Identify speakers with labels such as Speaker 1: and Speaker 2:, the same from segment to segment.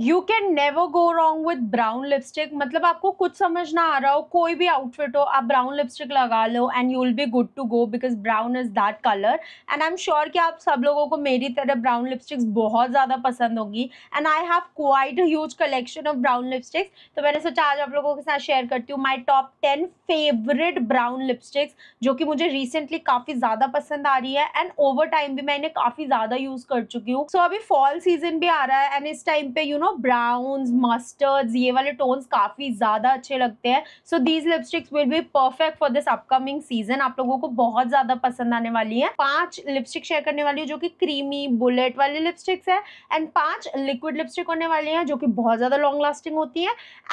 Speaker 1: You can never go wrong with brown lipstick मतलब आपको कुछ समझ ना आ रहा हो कोई भी आउटफिट हो आप ब्राउन लिपस्टिक लगा लो and you will be good to go because brown is that colour and I am sure कि आप सब लोगों को मेरी तरह ब्राउन लिपस्टिक्स बहुत ज़्यादा पसंद होगी and I have quite huge collection of brown lipsticks तो मैंने सोचा आज आप लोगों के साथ शेयर करती हूँ my top ten favourite brown lipsticks जो कि मुझे रिसेंटली काफ़ी ज़्यादा पसंद आ रही है एंड ओवर टाइम भी मैं इन्हें काफ़ी ज़्यादा यूज़ कर चुकी हूँ सो so, अभी फॉल सीजन भी आ रहा है एंड इस टाइम पे you you know know, know browns mustards ये वाले टोन्स काफ़ी ज़्यादा अच्छे लगते हैं so these lipsticks will be perfect for this upcoming season आप लोगों को बहुत ज़्यादा पसंद आने वाली है पांच लिपस्टिक शेयर करने वाली है जो कि क्रीमी बुलेट वाली लिपस्टिक्स है एंड पांच लिक्विड लिपस्टिक होने वाली हैं जो कि बहुत ज़्यादा लॉन्ग लास्टिंग होती है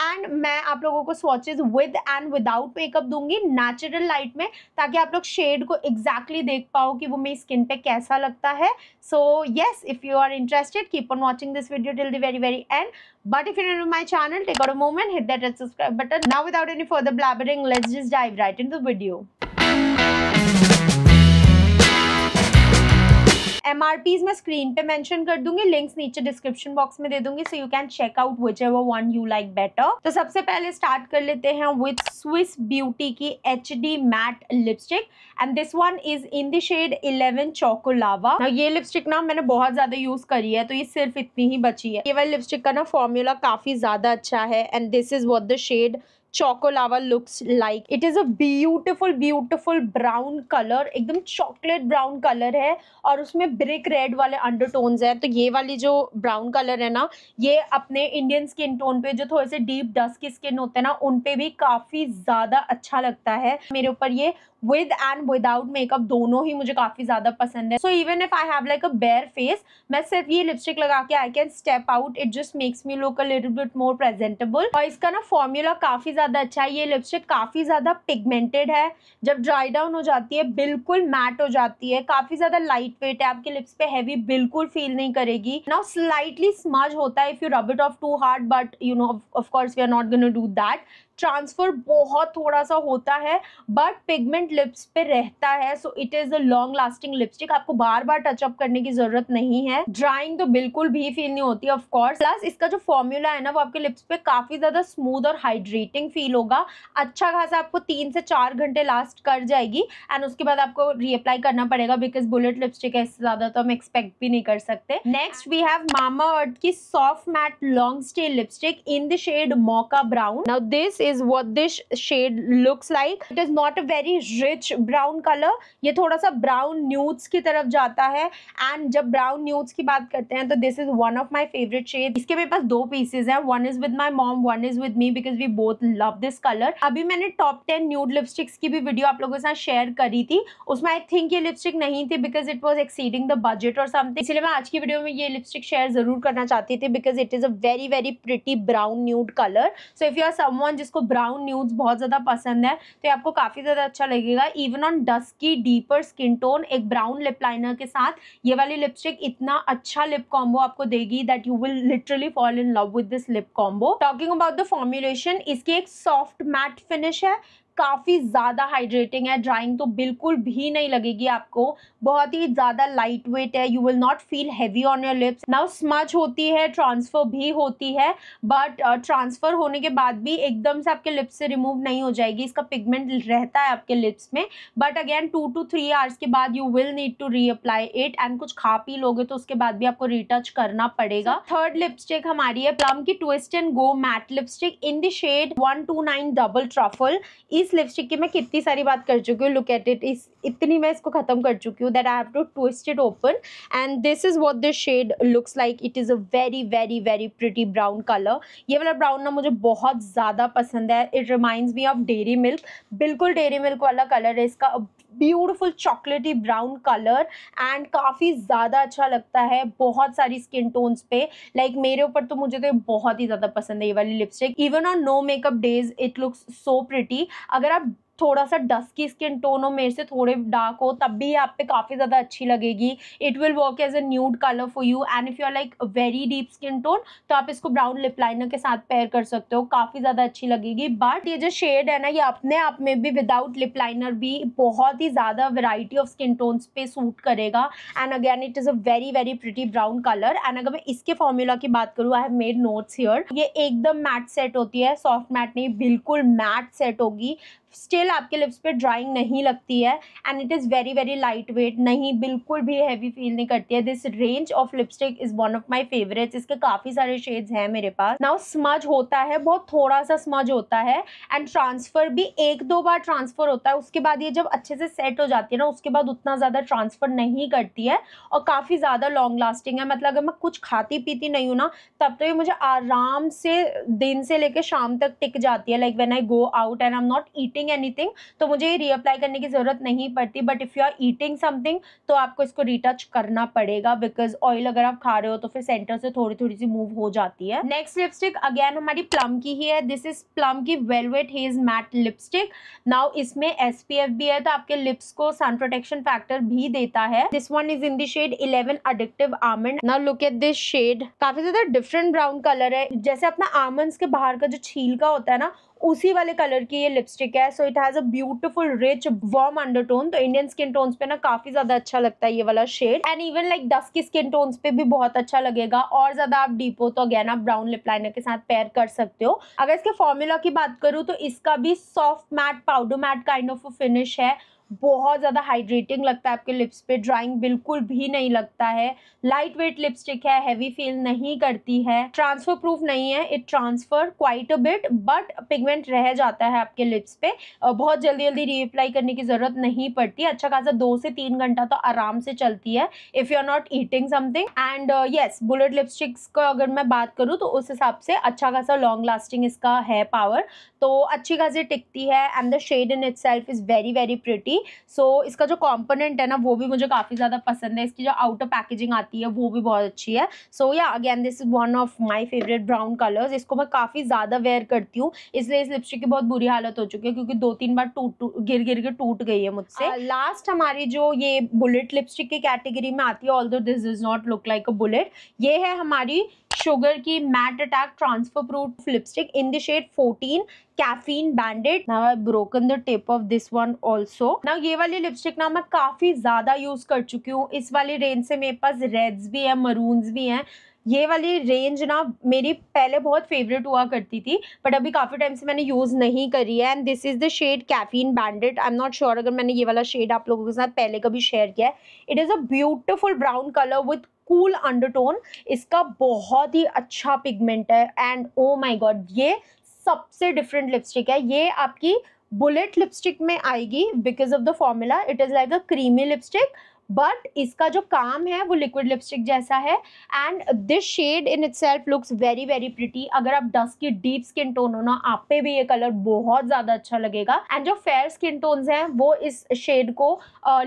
Speaker 1: एंड मैं आप लोगों को swatches with and without makeup दूंगी नेचुरल लाइट में ताकि आप लोग शेड को एग्जैक्टली exactly देख पाओ कि वो मेरी स्किन पे कैसा लगता है so yes if you are interested keep on watching this video till the very very end. But if you're new to my channel, take out a moment, hit that red subscribe button. Now without any further blabbering, let's just dive right into the video. M R मैं screen पे mention कर दूंगी links नीचे description box में दे दूंगी so you can check out whichever one you like better तो सबसे पहले स्टार्ट कर लेते हैं विथ स्विस ब्यूटी की H D matte lipstick and this one is in the shade eleven chocolava ये लिपस्टिक ना मैंने बहुत ज्यादा यूज करी है तो ये सिर्फ इतनी ही बची है ये वाली लिपस्टिक का ना फॉर्मूला काफी ज्यादा अच्छा है and this is what the shade choco lava looks like it is a beautiful beautiful brown colour एकदम चॉकलेट ब्राउन कलर है और उसमें ब्रिक रेड वाले undertones है तो ये वाली जो ब्राउन कलर है ना ये अपने इंडियन स्किन टोन पे जो थोड़े से डस्ट की स्किन होते हैं ना उन पे भी काफ़ी ज़्यादा अच्छा लगता है मेरे ऊपर ये विद एंड विदाउट मेकअप दोनों ही मुझे काफ़ी ज़्यादा पसंद है so even if I have like a bare face मैं सिर्फ ये लिपस्टिक लगा के I can step out it just makes me look a little bit more presentable और इसका ना फॉर्मूला काफ़ी ज़्यादा अच्छा है ये लिपस्टिक काफ़ी ज़्यादा पिगमेंटेड है जब ड्राई डाउन हो जाती है बिल्कुल मैट हो जाती है काफ़ी ज़्यादा लाइट वेट है आपके लिप्स पे हैवी बिल्कुल फील नहीं करेगी नाउ स्लाइटली स्मज होता है if you rub it off too hard but you know of course we are not gonna do that transfer बहुत थोड़ा सा होता है बट पिगमेंट लिप्स पे रहता है so it is a long lasting lipstick आपको बार बार टचअप करने की ज़रूरत नहीं है ड्राइंग तो बिल्कुल भी फील नहीं होती ऑफकोर्स प्लस इसका जो फॉर्मूला है ना वो आपके लिप्स पे काफ़ी ज़्यादा स्मूथ और हाइड्रेटिंग फील होगा अच्छा खासा आपको तीन से चार घंटे लास्ट कर जाएगी एंड उसके बाद आपको रीअप्लाई करना पड़ेगा बिकॉज बुलेट लिपस्टिक है ज़्यादा तो हम एक्सपेक्ट भी नहीं कर सकते next we have Mamaearth की soft matte long stay lipstick in the shade mocha brown now this is what this shade looks like. It is not a very rich brown color. ये थोड़ा सा brown nudes की तरफ जाता है and जब brown nudes की बात करते हैं तो this is one of my favorite shade. इसके मेरे पास दो pieces हैं. One is with my mom, one is with me because we both love this color. अभी मैंने top 10 nude lipsticks की भी वीडियो आप लोगों के साथ शेयर करी थी उसमें आई थिंक ये लिपस्टिक नहीं थी because it was exceeding the budget और समथिंग इसलिए मैं आज की वीडियो में ये लिपस्टिक शेयर जरूर करना चाहती थी because it is a very very pretty brown nude colour so if you are someone जिस जिसको ब्राउन न्यूज बहुत ज़्यादा पसंद है तो ये आपको काफ़ी ज़्यादा अच्छा लगेगा even on dusky deeper skin tone एक ब्राउन लिप लाइनर के साथ ये वाली लिपस्टिक इतना अच्छा लिप कॉम्बो आपको देगी that you will literally fall in love with this lip combo talking about the formulation इसकी एक सॉफ्ट मैट फिनिश है काफ़ी ज़्यादा हाइड्रेटिंग है ड्राइंग तो बिल्कुल भी नहीं लगेगी आपको बहुत ही ज़्यादा लाइट वेट है you will not feel heavy on your lips now smudge होती है ट्रांसफ़र भी होती है बट ट्रांसफ़र होने के बाद भी एकदम से आपके लिप्स से रिमूव नहीं हो जाएगी इसका पिगमेंट रहता है आपके लिप्स में but again two two three hours के बाद you will need to reapply it and कुछ खा पी लोगे तो उसके बाद भी आपको रिटच करना पड़ेगा थर्ड लिपस्टिक हमारी है प्लम की twist and go matte lipstick in the shade one two nine double truffle इस इस लिपस्टिक की मैं कितनी सारी बात कर चुकी हूँ लुक एट इट इस इतनी मैं इसको ख़त्म कर चुकी हूँ that I have to twist it open and this is what this shade looks like it is a very very very pretty brown colour ये वाला ब्राउन ना मुझे बहुत ज़्यादा पसंद है it remind me of dairy milk बिल्कुल dairy milk वाला कलर है इसका ब्यूटिफुल चॉकलेटी ब्राउन कलर एंड काफ़ी ज़्यादा अच्छा लगता है बहुत सारी स्किन टोन्स पे लाइक like मेरे ऊपर तो मुझे तो बहुत ही ज़्यादा पसंद है ये वाली lipstick even on no makeup days it looks so pretty अगर आप थोड़ा सा डस्की स्किन टोन हो मेरे से थोड़े डार्क हो तब भी आप पे काफ़ी ज़्यादा अच्छी लगेगी it will work as a nude colour for you and if you are like very deep skin tone तो आप इसको ब्राउन लिप लाइनर के साथ पेयर कर सकते हो काफ़ी ज़्यादा अच्छी लगेगी बट ये जो शेड है ना ये अपने आप में भी विदाउट लिप लाइनर भी बहुत ही ज़्यादा वेराइटी ऑफ स्किन टोन्स पे सूट करेगा and again it is a very very pretty brown colour and अगर मैं इसके फॉर्मूला की बात करूँ I have made notes here ये एकदम मैट सेट होती है सॉफ्ट मैट नहीं बिल्कुल मैट सेट होगी स्टिल आपके लिप्स पे ड्राइंग नहीं लगती है and it is very very light weight नहीं बिल्कुल भी हैवी फील नहीं करती है this range of lipstick is one of my favourites इसके काफ़ी सारे शेड्स हैं मेरे पास नाउ स्मज होता है बहुत थोड़ा सा स्मज होता है एंड ट्रांसफ़र भी एक दो बार ट्रांसफ़र होता है उसके बाद ये जब अच्छे से सेट हो जाती है ना उसके बाद उतना ज़्यादा ट्रांसफ़र नहीं करती है और काफ़ी ज़्यादा लॉन्ग लास्टिंग है मतलब अगर मैं कुछ खाती पीती नहीं हूँ ना तब तो ये मुझे आराम से दिन से लेकर शाम तक टिक जाती है like when I go out and I am not eating eating anything तो मुझे ये रीअप्लाई करने की ज़रूरत नहीं पड़ती but if you are eating something तो आपको इसको रिटच करना पड़ेगा बिकॉज ऑयल अगर आप खा रहे हो तो फिर सेंटर से थोड़ी थोड़ी सी मूव हो जाती है नेक्स्ट लिपस्टिक अगेन हमारी प्लम की ही है दिस इज प्लम की velvet haze matte lipstick now इसमें एस भी है तो आपके लिप्स को सन प्रोटेक्शन फैक्टर भी देता है this one is in the eleven addictive almond now look at this shade काफी ज्यादा डिफरेंट ब्राउन कलर है जैसे अपना आमंड के बाहर का जो छील का होता है ना उसी वाले कलर की ये लिपस्टिक है so it has a beautiful rich warm undertone तो इंडियन स्किन टोन्स पे ना काफी ज्यादा अच्छा लगता है ये वाला शेड एंड इवन लाइक की स्किन टोन्स पे भी बहुत अच्छा लगेगा और ज्यादा आप डीप हो तो अगेन आप ब्राउन लिप लाइनर के साथ पेयर कर सकते हो अगर इसके फॉर्मूला की बात करूँ तो इसका भी soft matte powder matte kind of finish है बहुत ज़्यादा हाइड्रेटिंग लगता है आपके लिप्स पे ड्राइंग बिल्कुल भी नहीं लगता है लाइट वेट लिपस्टिक है हैवी फील नहीं करती है ट्रांसफर प्रूफ नहीं है it transfer quite a bit but pigment रह जाता है आपके लिप्स पे बहुत जल्दी जल्दी रीअप्लाई करने की ज़रूरत नहीं पड़ती अच्छा खासा दो से तीन घंटा तो आराम से चलती है if you are not eating something and yes bullet lipsticks का अगर मैं बात करूँ तो उस हिसाब से अच्छा खासा लॉन्ग लास्टिंग इसका है पावर तो अच्छी खासी टिकती है and the shade in itself is very very pretty so so, इसका जो कॉम्पोनेंट है ना वो भी मुझे काफ़ी ज़्यादा पसंद है इसकी जो आउटर पैकेजिंग आती है वो भी बहुत अच्छी है so yeah again this is one of my favourite brown colours इसको मैं काफ़ी ज़्यादा वेयर करती हूँ इसलिए इस लिपस्टिक की बहुत बुरी हालत हो चुकी है क्योंकि दो तीन बार टूट टूट गिर गिर के टूट गई है मुझसे लास्ट uh, हमारी जो ये बुलेट लिपस्टिक की कैटेगरी में आती है all this is not look like a bullet ये है हमारी शुगर की matte attack transfer proof lipstick in the shade 14 caffeine banded now I broken the tip of this one also ना ये वाली लिपस्टिक ना मैं काफी ज्यादा यूज कर चुकी हूँ इस वाली रेंज से मेरे पास रेड्स भी है मरून्स भी हैं ये वाली रेंज ना मेरी पहले बहुत फेवरेट हुआ करती थी बट अभी काफ़ी टाइम से मैंने यूज़ नहीं करी है and this is the shade caffeine banded I am not sure अगर मैंने ये वाला शेड आप लोगों के साथ पहले कभी शेयर किया है it is a beautiful brown colour with cool undertone इसका बहुत ही अच्छा पिगमेंट है एंड ओ माय गॉड ये सबसे डिफरेंट लिपस्टिक है ये आपकी बुलेट लिपस्टिक में आएगी because of the formula it is like a creamy lipstick but इसका जो काम है वो लिक्विड लिपस्टिक जैसा है and this shade in itself looks very very pretty अगर आप डस्ट की डीप स्किन टोन हो ना आप पे भी ये कलर बहुत ज़्यादा अच्छा लगेगा एंड जो फेयर स्किन टोन्स हैं वो इस शेड को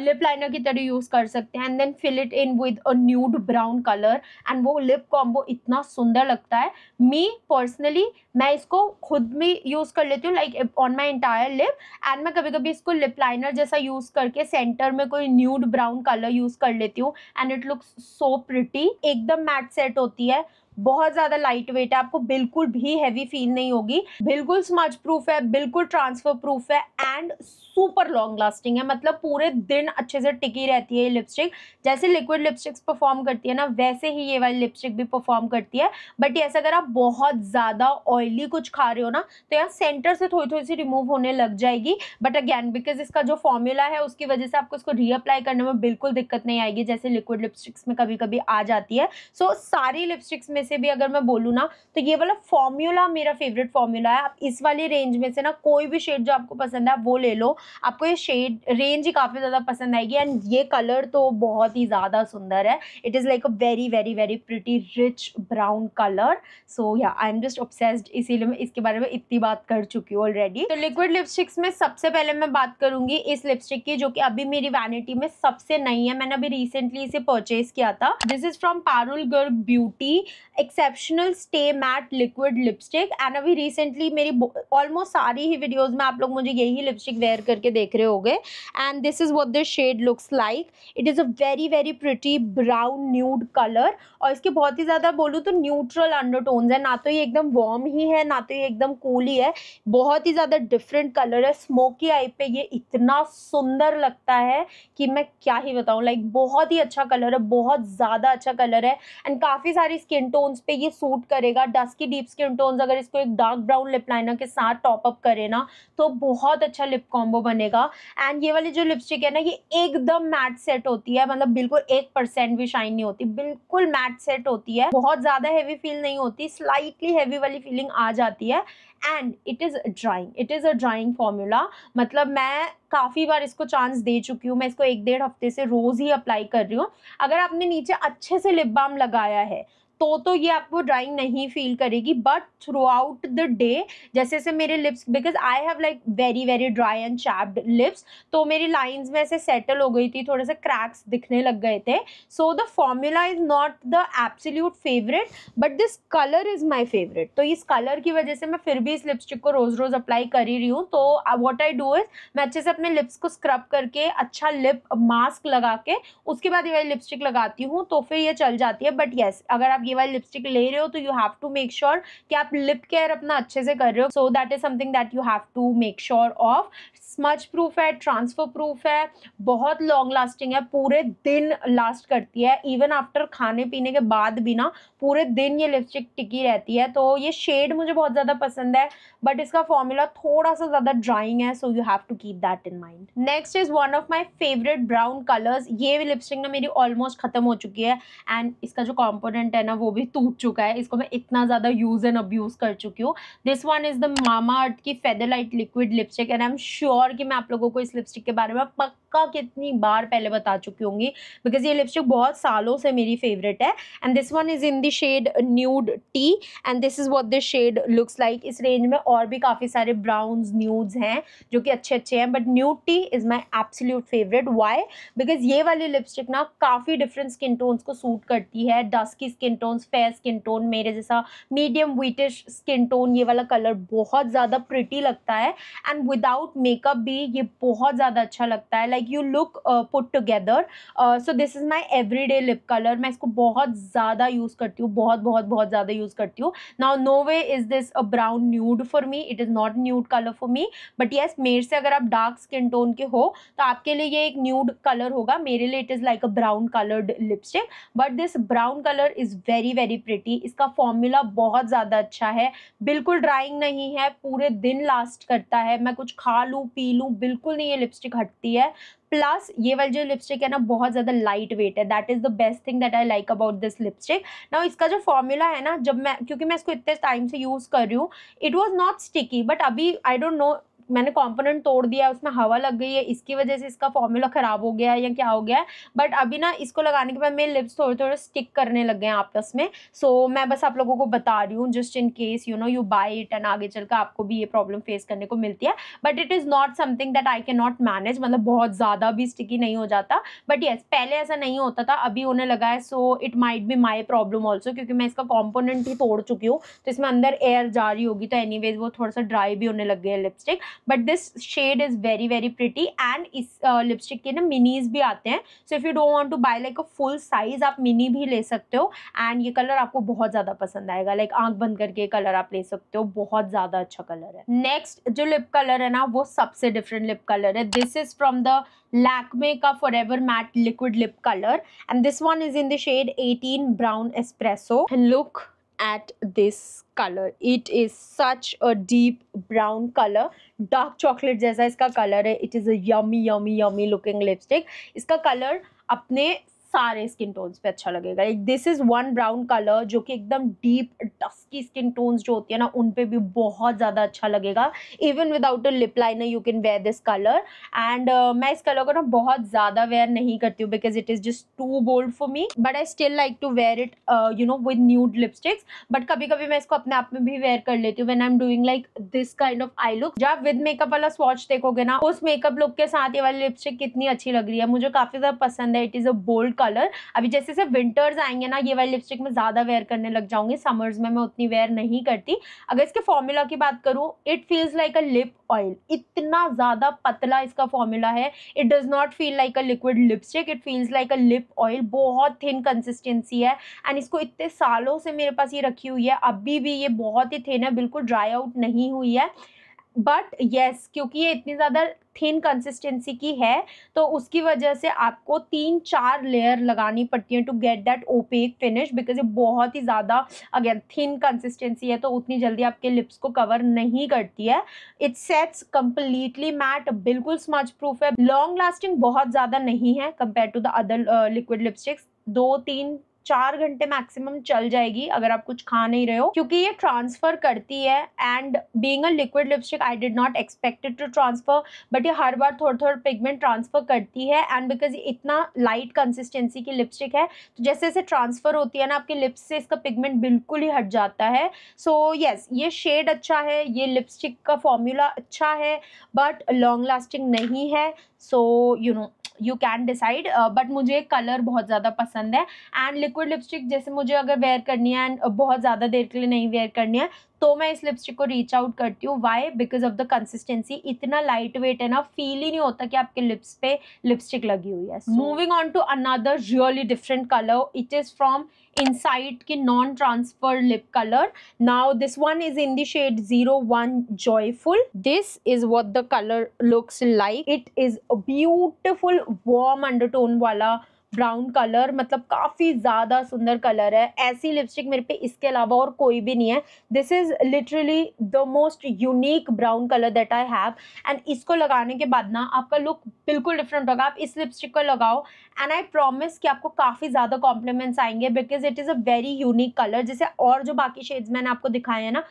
Speaker 1: लिप लाइनर की तरह यूज़ कर सकते हैं and then fill it in with a nude brown colour and वो लिप कॉम्बो इतना सुंदर लगता है मी पर्सनली मैं इसको खुद में यूज़ कर लेती हूँ like on my entire lip and मैं कभी कभी इसको लिप लाइनर जैसा यूज़ करके सेंटर में कोई nude brown colour colour use कर लेती हूँ and it looks so pretty एकदम मैट सेट होती है बहुत ज़्यादा लाइट वेट है आपको बिल्कुल भी हैवी फील नहीं होगी बिल्कुल स्मच प्रूफ है बिल्कुल ट्रांसफर प्रूफ है एंड सुपर लॉन्ग लास्टिंग है मतलब पूरे दिन अच्छे से टिकी रहती है ये लिपस्टिक जैसे लिक्विड लिपस्टिक्स परफॉर्म करती है ना वैसे ही ये वाली लिपस्टिक भी परफॉर्म करती है बट ये अगर आप बहुत ज़्यादा ऑयली कुछ खा रहे हो ना तो यहाँ सेंटर से थोड़ी थोड़ी सी रिमूव होने लग जाएगी बट अगैन बिकॉज इसका जो फॉर्मूला है उसकी वजह से आपको इसको रीअप्लाई करने में बिल्कुल दिक्कत नहीं आएगी जैसे लिक्विड लिपस्टिक्स में कभी कभी आ जाती है सो so, सारी लिपस्टिक्स में से भी अगर मैं बोलू ना तो ये वाला फॉर्मूला मेरा फेवरेट फॉर्मूला है आप इस वाले रेंज में से ना कोई भी शेड जो आपको पसंद है वो ले लो आपको ये शेड रेंज ही काफ़ी ज़्यादा पसंद आएगी एंड ये कलर तो बहुत ही ज़्यादा सुंदर है it is like a very very very pretty rich brown colour so yeah I am just obsessed इसीलिए मैं इसके बारे में इतनी बात कर चुकी हूँ ऑलरेडी तो लिक्विड लिपस्टिक्स में सबसे पहले मैं बात करूंगी इस लिपस्टिक की जो कि अभी मेरी वैनिटी में सबसे नई है मैंने अभी रिसेंटली इसे परचेज किया था this is from Parul Garg Beauty exceptional stay matte liquid lipstick and अभी रिसेंटली मेरी ऑलमोस्ट सारी ही वीडियोज में आप लोग मुझे यही लिपस्टिक वेयर करके देख रहे हो गए and this is what the shade looks like it is a very very pretty brown nude colour और इसके बहुत ही ज़्यादा बोलूँ तो न्यूट्रल अंडर टोन्स है ना तो ये एकदम वार्म ही है ना तो ये एकदम कूल ही है बहुत ही ज़्यादा डिफरेंट कलर है स्मोकी आई पे ये इतना सुंदर लगता है कि मैं क्या ही बताऊँ लाइक like, बहुत ही अच्छा कलर है बहुत ज़्यादा अच्छा कलर है एंड काफ़ी सारी स्किन टोन टोन्स पे ये सूट करेगा डस्की डीप स्किन टोन्स अगर इसको एक डार्क ब्राउन लिप लाइनर के साथ टॉप अप करें ना तो बहुत अच्छा लिप कॉम्बो बनेगा एंड ये वाली जो लिपस्टिक है ना ये एकदम मैट सेट होती है मतलब बिल्कुल एक परसेंट भी शाइन नहीं होती बिल्कुल मैट सेट होती है बहुत ज़्यादा हैवी फील नहीं होती स्लाइटली हैवी वाली फीलिंग आ जाती है and it is drying it is a drying formula मतलब मैं काफ़ी बार इसको चांस दे चुकी हूँ मैं इसको एक डेढ़ हफ्ते से रोज़ ही अप्लाई कर रही हूँ अगर आपने नीचे अच्छे से लिप बाम लगाया है तो तो ये आपको ड्राइंग नहीं फील करेगी but throughout the day जैसे जैसे मेरे lips because I have like very very dry and chapped lips तो मेरी लाइंस में ऐसे सेटल हो गई थी थोड़े से क्रैक्स दिखने लग गए थे so the formula is not the absolute favourite but this colour is my favourite तो इस कलर की वजह से मैं फिर भी इस लिपस्टिक को रोज़ रोज़ अप्लाई कर ही रही हूँ तो वॉट आई डू इज़ मैं अच्छे से अपने लिप्स को स्क्रब करके अच्छा लिप मास्क लगा के उसके बाद ये वाली लिपस्टिक लगाती हूँ तो फिर ये चल जाती है बट येस yes, अगर आप ये वाली लिपस्टिक ले रहे हो तो you have to make sure कि आप लिप केयर अपना अच्छे से कर रहे हो so that is something that you have to make sure of smudge proof है ट्रांसफर प्रूफ है बहुत लॉन्ग लास्टिंग है पूरे दिन लास्ट करती है इवन आफ्टर खाने पीने के बाद भी ना पूरे दिन ये लिपस्टिक टिकी रहती है तो ये शेड मुझे बहुत ज़्यादा पसंद है बट इसका फॉर्मूला थोड़ा सा ज़्यादा ड्राइंग है so you have to keep that in mind next is one of my favourite brown colours ये लिपस्टिक ना मेरी ऑलमोस्ट ख़त्म हो चुकी है एंड इसका जो कॉम्पोनेंट है ना वो भी टूट चुका है इसको मैं इतना ज़्यादा यूज़ एंड अब्यूज़ कर चुकी हूँ this one is the Mamaearth की feather light liquid lipstick and I am sure कि मैं आप लोगों को इस लिपस्टिक के बारे में पक्का पक्का कितनी बार पहले बता चुकी होंगी बिकॉज ये लिपस्टिक बहुत सालों से मेरी फेवरेट है and this one is in the shade nude tea and this is what this shade looks like इस रेंज में और भी काफ़ी सारे ब्राउन्स न्यूड्स हैं जो कि अच्छे अच्छे हैं but nude tea is my absolute favourite why because ये वाली लिपस्टिक ना काफ़ी डिफरेंट स्किन टोन्स को सूट करती है की skin tones fair skin tone मेरे जैसा मीडियम व्हीटिश स्किन टोन ये वाला कलर बहुत ज़्यादा प्रिटी लगता है एंड विदाउट मेकअप भी ये बहुत ज़्यादा अच्छा लगता है like like you look put together so this is my everyday lip colour मैं इसको बहुत ज़्यादा यूज़ करती हूँ बहुत बहुत बहुत ज़्यादा यूज़ करती हूँ now no way is this a brown nude for me it is not nude colour for me but yes मेरे से अगर आप डार्क स्किन टोन के हो तो आपके लिए ये एक न्यूड कलर होगा मेरे लिए it is like a brown coloured lipstick but this brown colour is very very pretty इसका फॉर्मूला बहुत ज़्यादा अच्छा है बिल्कुल ड्राइंग नहीं है पूरे दिन लास्ट करता है मैं कुछ खा लूँ पी लूँ बिल्कुल नहीं ये लिपस्टिक हटती है प्लस ये वाली जो लिपस्टिक है ना बहुत ज़्यादा लाइट वेट है that is the best thing that I like about this lipstick ना इसका जो फॉर्मूला है ना जब मैं क्योंकि मैं इसको इतने टाइम से यूज़ कर रही हूँ it was not sticky but अभी आई डोंट नो मैंने कॉम्पोनेंट तोड़ दिया उसमें हवा लग गई है इसकी वजह से इसका फॉर्मूला ख़राब हो गया है या क्या हो गया है बट अभी ना इसको लगाने के बाद मेरे लिप्स थोड़े थोड़े स्टिक करने लग गए हैं आपस में सो so, मैं बस आप लोगों को बता रही हूँ just in case you know you buy it and आगे चल आपको भी ये प्रॉब्लम फेस करने को मिलती है but it is not something that I can not manage मतलब बहुत ज़्यादा भी स्टिकी नहीं हो जाता बट येस yes, पहले ऐसा नहीं होता था अभी होने लगा है so it might be my problem also क्योंकि मैं इसका कॉम्पोनेंट ही तोड़ चुकी हूँ तो इसमें अंदर एयर जा रही होगी तो एनी वो थोड़ा सा ड्राई भी होने लग गया है lipstick but this shade is very very pretty and इस लिपस्टिक के ना मिनीज भी आते हैं so if you don't want to buy like a full size आप मिनी भी ले सकते हो एंड ये कलर आपको बहुत ज़्यादा पसंद आएगा लाइक like, आंख बंद करके कलर आप ले सकते हो बहुत ज़्यादा अच्छा कलर है नेक्स्ट जो लिप कलर है ना वो सबसे डिफरेंट लिप कलर है this is from the Lakme का forever matte liquid lip colour and this one is in the shade eighteen brown espresso look at this color it is such a deep brown color dark chocolate जैसा इसका color है it is a yummy yummy yummy looking lipstick इसका color अपने सारे skin tones पे अच्छा लगेगा एक this is one brown colour जो कि एकदम डीप डस्की स्किन टोन्स जो होती है ना उन पे भी बहुत ज़्यादा अच्छा लगेगा even without a lip liner you can wear this colour and मैं इस कलर को ना बहुत ज़्यादा वेयर नहीं करती हूँ because it is just too bold for me but I still like to wear it you know with nude lipsticks but कभी कभी मैं इसको अपने आप में भी वेयर कर लेती हूँ when I am doing like this kind of eye look जब विद मेकअप वाला स्वॉच देखोगे ना उस मेकअप लुक के साथ ये वाली लिपस्टिक कितनी अच्छी लग रही है मुझे काफ़ी ज़्यादा पसंद है it is a bold colour colour अभी जैसे जैसे विंटर्स आएंगे ना ये वाली लिपस्टिक मैं ज़्यादा वेयर करने लग जाऊंगी समर्स में मैं उतनी वेयर नहीं करती अगर इसके फॉर्मूला की बात करूँ it feels like a lip oil इतना ज़्यादा पतला इसका फॉर्मूला है it does not feel like a liquid lipstick it feels like a lip oil बहुत थिन कंसिस्टेंसी है एंड इसको इतने सालों से मेरे पास ये रखी हुई है अभी भी ये बहुत ही थिन है बिल्कुल ड्राई आउट नहीं हुई है बट येस yes, क्योंकि ये इतनी ज़्यादा थिन कंसिस्टेंसी की है तो उसकी वजह से आपको तीन चार लेयर लगानी पड़ती है to get that opaque finish because ये बहुत ही ज़्यादा अगेन थिन कंसिस्टेंसी है तो उतनी जल्दी आपके लिप्स को कवर नहीं करती है इट सेट्स कंप्लीटली मैट बिल्कुल स्मच प्रूफ है लॉन्ग लास्टिंग बहुत ज़्यादा नहीं है compare to the other liquid lipsticks दो तीन चार घंटे मैक्सिमम चल जाएगी अगर आप कुछ खा नहीं रहे हो क्योंकि ये ट्रांसफर करती है and being a liquid lipstick I did not expected to transfer but ये हर बार थोड़ा थोड़ा पिगमेंट ट्रांसफर करती है एंड बिकॉज ये इतना लाइट कंसिस्टेंसी की लिपस्टिक है तो जैसे जैसे ट्रांसफर होती है ना आपके लिप्स से इसका पिगमेंट बिल्कुल ही हट जाता है सो so, येस yes, ये शेड अच्छा है ये लिपस्टिक का फॉर्मूला अच्छा है बट लॉन्ग लास्टिंग नहीं है so you know you can decide but मुझे कलर बहुत ज़्यादा पसंद है एंड लिक्विड लिपस्टिक जैसे मुझे अगर वेयर करनी है एंड बहुत ज़्यादा देर के लिए नहीं वेयर करनी है तो मैं इस लिपस्टिक को रीच आउट करती हूँ why because of the consistency इतना लाइट वेट है ना फील ही नहीं होता कि आपके लिप्स पे लिपस्टिक लगी हुई है moving on to another really different colour it is from Insight की non transfer lip colour now this one is in the zero one joyful this is what the colour looks like it is beautiful warm undertone वाला brown colour मतलब काफ़ी ज़्यादा सुंदर colour है ऐसी lipstick मेरे पे इसके अलावा और कोई भी नहीं है this is literally the most unique brown colour that I have एंड इसको लगाने के बाद ना आपका लुक बिल्कुल डिफरेंट होगा आप इस लिपस्टिक को लगाओ एंड आई प्रॉमिस कि आपको काफ़ी ज़्यादा कॉम्प्लीमेंट्स आएंगे because it is a very unique colour जैसे और जो बाकी शेड्स मैंने आपको दिखाए हैं ना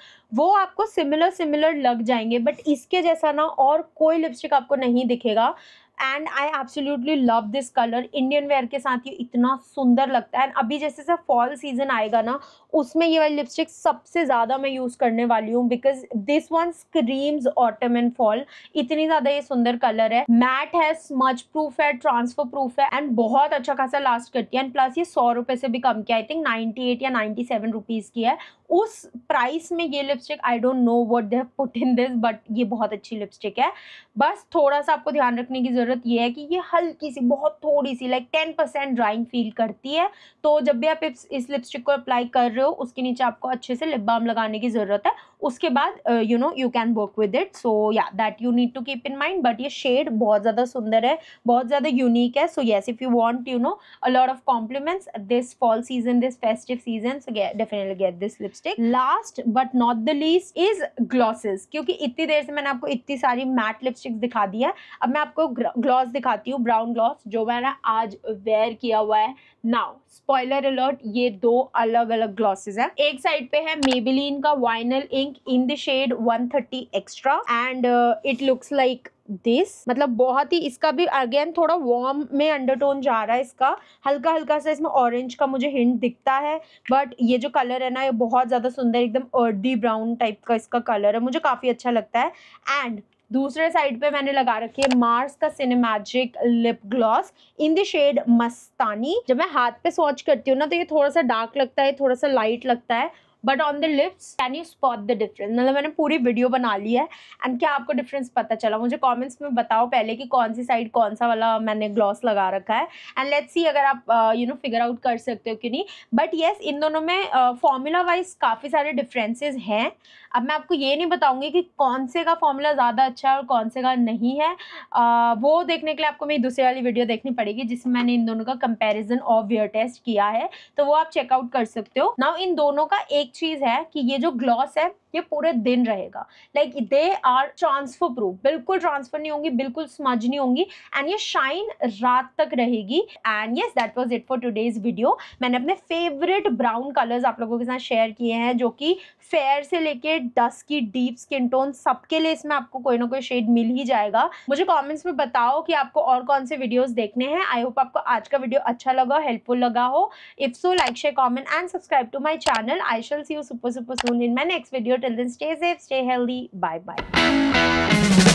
Speaker 1: वो आपको सिमिलर सिमिलर लग जाएंगे बट इसके जैसा ना और कोई लिपस्टिक आपको नहीं दिखेगा and I absolutely love this colour Indian wear के साथ ये इतना सुंदर लगता है एंड अभी जैसे जैसे फॉल सीजन आएगा ना उसमें ये वाली लिपस्टिक सबसे ज़्यादा मैं यूज़ करने वाली हूँ because this one screams autumn and fall इतनी ज़्यादा ये सुंदर कलर है मैट है स्मच प्रूफ है ट्रांसफर प्रूफ है एंड बहुत अच्छा खासा लास्ट करती है एंड प्लस ये सौ रुपये से भी कम की आई थिंक नाइन्टी एट या नाइन्टी सेवन रुपीज़ की है उस प्राइस में ये lipstick I don't know what they put in this but ये बहुत अच्छी लिपस्टिक है बस थोड़ा सा आपको ध्यान रखने की जरूरत ज़रूरत यह है कि ये हल्की सी बहुत थोड़ी सी like ten percent drying feel करती है तो जब भी आप इस लिपस्टिक को अप्लाई कर रहे हो उसके नीचे आपको अच्छे से लिप बाम लगाने की ज़रूरत है उसके बाद you know you can work with it so yeah that you need to keep in mind but ये शेड बहुत ज़्यादा सुंदर है बहुत ज़्यादा यूनिक है so yes if you want you know a lot of compliments this fall season this festive season so definitely get this lipstick last but not the least is glosses क्योंकि इतनी देर से मैंने आपको इतनी सारी मैट लिपस्टिक्स दिखा दी है अब मैं आपको ग्लॉस दिखाती हूँ ब्राउन ग्लॉस जो मैंने आज वेयर किया हुआ है नाउ स्पॉइलर अलर्ट ये दो अलग अलग ग्लॉसेज हैं एक साइड पे है मेबिलीन का vinyl ink pink in the shade 130 extra and it looks like this मतलब बहुत ही इसका भी अगेन थोड़ा वार्म में अंडरटोन जा रहा है इसका हल्का हल्का सा इसमें ऑरेंज का मुझे हिंट दिखता है बट ये जो कलर है ना ये बहुत ज़्यादा सुंदर एकदम अर्दी ब्राउन टाइप का इसका कलर है मुझे काफ़ी अच्छा लगता है एंड दूसरे साइड पे मैंने लगा रखी है मार्स का Cinemagic lip gloss in the shade Mastani जब मैं हाथ पे स्वॉच करती हूँ ना तो ये थोड़ा सा डार्क लगता है थोड़ा सा लाइट लगता है but on the lips can you spot the difference मतलब मैंने पूरी वीडियो बना ली है एंड क्या आपको डिफरेंस पता चला मुझे कॉमेंट्स में बताओ पहले कि कौन सी साइड कौन सा वाला मैंने ग्लॉस लगा रखा है एंड लेट्स सी अगर आप यू नो फिगर आउट कर सकते हो कि नहीं बट येस इन दोनों में फॉर्मूला वाइज काफ़ी सारे डिफरेंसेज हैं अब मैं आपको ये नहीं बताऊँगी कि कौन से का फॉर्मूला ज़्यादा अच्छा है और कौन से का नहीं है uh, वो देखने के लिए आपको मेरी दूसरी वाली वीडियो देखनी पड़ेगी जिसमें मैंने इन दोनों का कंपेरिजन ऑफ वेयर टेस्ट किया है तो वो आप चेकआउट कर सकते हो नाउ इन दोनों का एक चीज है कि ये जो ग्लॉस है ये पूरे दिन रहेगा like they are transfer proof बिल्कुल ट्रांसफर नहीं होंगी बिल्कुल स्मज नहीं होंगी एंड ये शाइन रात तक रहेगी and yes that was it for today's video मैंने अपने फेवरेट ब्राउन कलर्स आप लोगों के साथ शेयर किए हैं जो कि फेयर से लेके डस्क की डीप स्किन टोन सबके लिए इसमें आपको कोई ना कोई शेड मिल ही जाएगा मुझे कॉमेंट्स में बताओ कि आपको और कौन से वीडियोज देखने हैं आई होप आपको आज का वीडियो अच्छा लगा हेल्पफुल लगा हो if so like share comment and subscribe to my channel I shall see you super, super soon in my next video. Till then, stay safe, stay healthy. Bye bye.